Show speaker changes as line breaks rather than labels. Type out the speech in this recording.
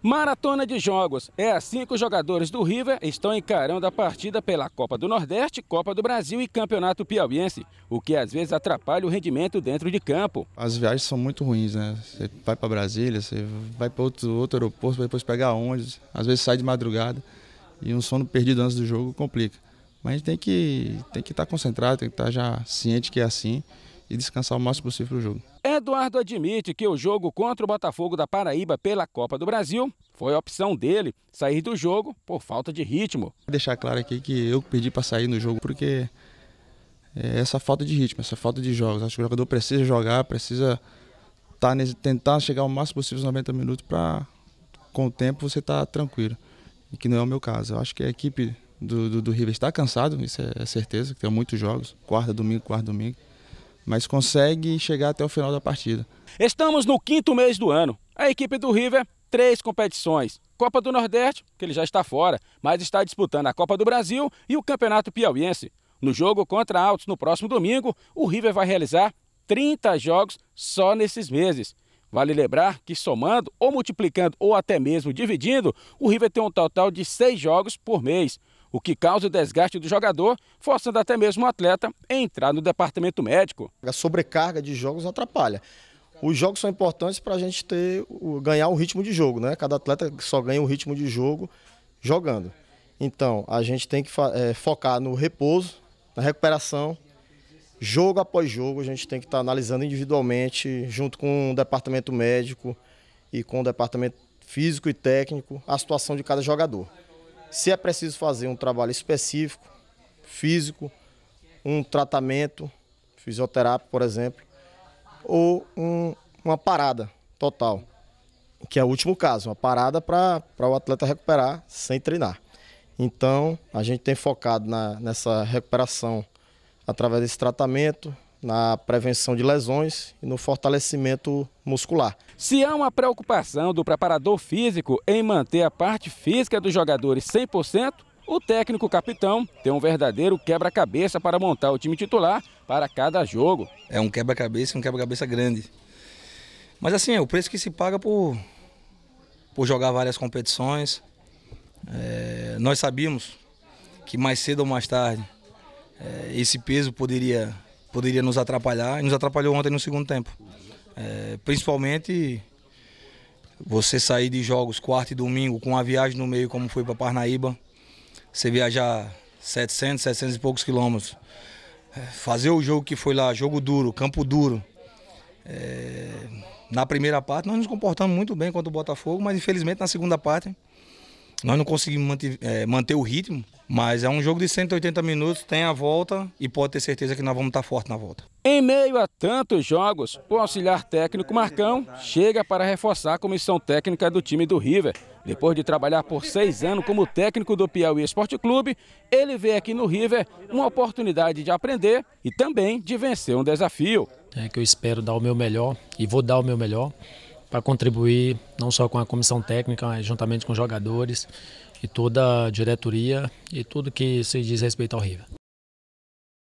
Maratona de jogos. É assim que os jogadores do River estão encarando a partida pela Copa do Nordeste, Copa do Brasil e Campeonato Piauiense, o que às vezes atrapalha o
rendimento dentro de campo. As viagens são muito ruins, né? Você vai para Brasília, você vai para outro, outro aeroporto, depois pegar ônibus, às vezes sai de madrugada e um sono perdido antes do jogo complica. Mas a gente tem que tem que estar tá concentrado, tem que estar tá já ciente que é assim e descansar o máximo possível para o jogo.
Eduardo admite que o jogo contra o Botafogo da Paraíba pela Copa do Brasil foi opção dele sair do jogo por falta de ritmo.
Vou deixar claro aqui que eu pedi para sair no jogo porque é essa falta de ritmo, essa falta de jogos. Acho que o jogador precisa jogar, precisa tá nesse, tentar chegar o máximo possível nos 90 minutos para com o tempo você estar tá tranquilo. E que não é o meu caso. Eu acho que a equipe do, do, do River está cansado, isso é, é certeza, que tem muitos jogos, quarta, domingo, quarta, domingo mas consegue chegar até o final da partida.
Estamos no quinto mês do ano. A equipe do River, três competições. Copa do Nordeste, que ele já está fora, mas está disputando a Copa do Brasil e o Campeonato Piauiense. No jogo contra Altos no próximo domingo, o River vai realizar 30 jogos só nesses meses. Vale lembrar que somando ou multiplicando ou até mesmo dividindo, o River tem um total de seis jogos por mês o que causa o desgaste do jogador, forçando até mesmo o atleta a entrar no departamento médico. A
sobrecarga de jogos atrapalha. Os jogos são importantes para a gente ter, ganhar o ritmo de jogo, né? Cada atleta só ganha o ritmo de jogo jogando. Então, a gente tem que é, focar no repouso, na recuperação, jogo após jogo, a gente tem que estar tá analisando individualmente, junto com o departamento médico e com o departamento físico e técnico, a situação de cada jogador. Se é preciso fazer um trabalho específico, físico, um tratamento, fisioterapia, por exemplo, ou um, uma parada total, que é o último caso, uma parada para o atleta recuperar sem treinar. Então, a gente tem focado na, nessa recuperação através desse tratamento, na prevenção de lesões e no fortalecimento muscular.
Se há uma preocupação do preparador físico em manter a parte física dos jogadores 100%, o técnico capitão tem um verdadeiro quebra-cabeça para montar o time titular para cada jogo. É um quebra-cabeça, um quebra-cabeça grande. Mas assim, é o preço que se paga por,
por jogar várias competições. É, nós sabíamos que mais cedo ou mais tarde é, esse peso poderia poderia nos atrapalhar e nos atrapalhou ontem no segundo tempo. É, principalmente você sair de jogos quarta e domingo com a viagem no meio, como foi para Parnaíba, você viajar 700, 700 e poucos quilômetros, é, fazer o jogo que foi lá, jogo duro, campo duro. É, na primeira parte nós nos comportamos muito bem contra o Botafogo, mas infelizmente na segunda parte nós não conseguimos manter, é, manter o ritmo. Mas é um jogo de 180 minutos, tem a volta e pode ter certeza que nós vamos estar forte na volta.
Em meio a tantos jogos, o auxiliar técnico Marcão chega para reforçar a comissão técnica do time do River. Depois de trabalhar por seis anos como técnico do Piauí Esporte Clube, ele vê aqui no River uma oportunidade de aprender e também de vencer um desafio. É que eu espero dar o meu melhor e vou dar o meu melhor para contribuir não só com a comissão técnica, mas juntamente com os jogadores e toda a diretoria e tudo que se diz respeito ao River.